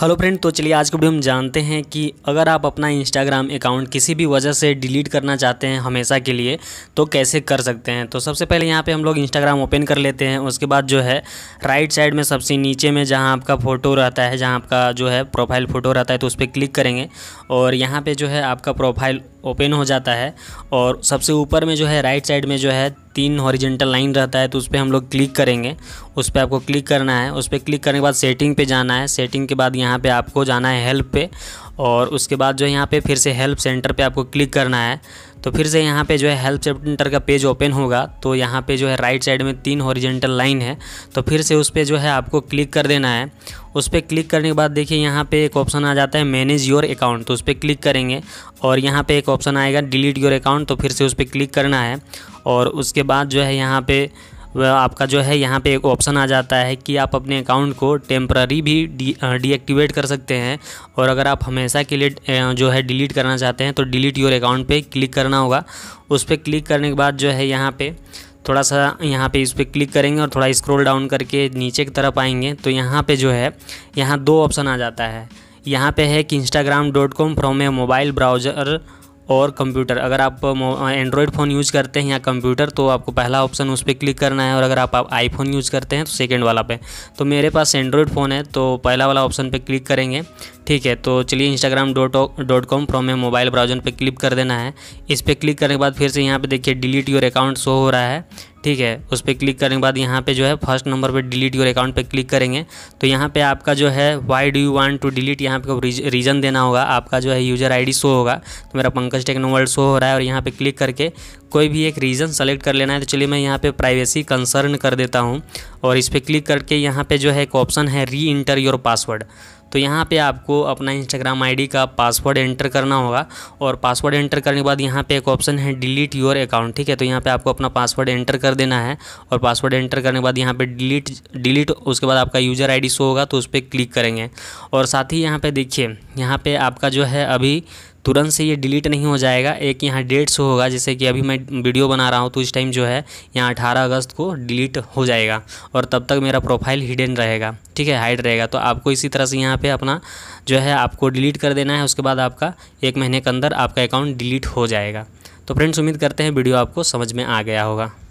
hello friend तो चलिए आज के वीडियो हम जानते हैं कि अगर आप अपना इंस्टाग्राम अकाउंट किसी भी वजह से डिलीट करना चाहते हैं हमेशा के लिए तो कैसे कर सकते हैं तो सबसे पहले यहाँ पे हम लोग इंस्टाग्राम ओपन कर लेते हैं उसके बाद जो है राइट साइड में सबसे नीचे में जहाँ आपका फ़ोटो रहता है जहाँ आपका जो है प्रोफाइल फ़ोटो रहता है तो उस पर क्लिक करेंगे और यहाँ पर जो है आपका प्रोफाइल ओपन हो जाता है और सबसे ऊपर में जो है राइट साइड में जो है तीन हॉरिजेंटल लाइन रहता है तो उस पर हम लोग क्लिक करेंगे उस पर आपको क्लिक करना है उस पर क्लिक करने के बाद सेटिंग पे जाना है सेटिंग के बाद यहाँ पे आपको जाना है हेल्प पे और उसके बाद जो है यहाँ पे फिर से हेल्प सेंटर पर आपको क्लिक करना है तो फिर से यहाँ पे जो है हेल्प सेंटर का पेज ओपन होगा तो यहाँ पे जो है राइट साइड में तीन हॉरिजेंटल लाइन है तो फिर से उस पर जो है आपको क्लिक कर देना है उस पर क्लिक करने के बाद देखिए यहाँ पे एक ऑप्शन आ जाता है मैनेज योर अकाउंट तो उस पर क्लिक करेंगे और यहाँ पे एक ऑप्शन आएगा डिलीट योर अकाउंट तो फिर से उस पर क्लिक करना है और उसके बाद जो है यहाँ पे वह आपका जो है यहाँ पे एक ऑप्शन आ जाता है कि आप अपने अकाउंट को टेम्प्ररी भी डीएक्टिवेट कर सकते हैं और अगर आप हमेशा के लिए जो है डिलीट करना चाहते हैं तो डिलीट योर अकाउंट पे क्लिक करना होगा उस पर क्लिक करने के बाद जो है यहाँ पे थोड़ा सा यहाँ पे इस पर क्लिक करेंगे और थोड़ा स्क्रोल डाउन करके नीचे की तरफ आएंगे तो यहाँ पर जो है यहाँ दो ऑप्शन आ जाता है यहाँ पे है कि Instagram dot com from a mobile browser और कंप्यूटर अगर आप एंड्रॉयड फ़ोन यूज़ करते हैं या कंप्यूटर तो आपको पहला ऑप्शन उस पर क्लिक करना है और अगर आप, आईफोन यूज़ करते हैं तो सेकेंड वाला पे तो मेरे पास एंड्रॉयड फ़ोन है तो पहला वाला ऑप्शन पर क्लिक करेंगे ठीक है तो चलिए Instagram dot dot com from a mobile browser पर क्लिक कर देना है इस पर क्लिक करने के बाद फिर से यहाँ पर देखिए डिलीट योर अकाउंट शो हो रहा है ठीक है उस पर क्लिक करने के बाद यहाँ पे जो है फर्स्ट नंबर पे डिलीट योर अकाउंट पे क्लिक करेंगे तो यहाँ पे आपका जो है why do you want to delete यहाँ पे रीज़न देना होगा आपका जो है यूज़र आईडी शो होगा तो मेरा पंकज टेक्नोवर्ल्ड शो हो रहा है और यहाँ पे क्लिक करके कोई भी एक रीज़न सेलेक्ट कर लेना है तो चलिए मैं यहाँ पर प्राइवेसी कंसर्न कर देता हूँ और इस पर क्लिक करके यहाँ पर जो है एक ऑप्शन है री इंटर योर पासवर्ड तो यहाँ पे आपको अपना इंस्टाग्राम आईडी का पासवर्ड एंटर करना होगा और पासवर्ड एंटर करने के बाद यहाँ पे एक ऑप्शन है डिलीट योर अकाउंट ठीक है तो यहाँ पे आपको अपना पासवर्ड एंटर कर देना है और पासवर्ड एंटर करने के बाद यहाँ पे डिलीट डिलीट उसके बाद आपका यूज़र आईडी शो होगा तो उस पर क्लिक करेंगे और साथ ही यहाँ पर देखिए यहाँ पर आपका जो है अभी तुरंत से ये डिलीट नहीं हो जाएगा एक यहाँ डेट शो होगा जैसे कि अभी मैं वीडियो बना रहा हूँ तो इस टाइम जो है यहाँ अठारह अगस्त को डिलीट हो जाएगा और तब तक मेरा प्रोफाइल हिडन रहेगा ठीक है हाइड रहेगा तो आपको इसी तरह से यहाँ पे अपना जो है आपको डिलीट कर देना है उसके बाद आपका एक महीने के अंदर आपका अकाउंट डिलीट हो जाएगा तो फ्रेंड्स उम्मीद करते हैं वीडियो आपको समझ में आ गया होगा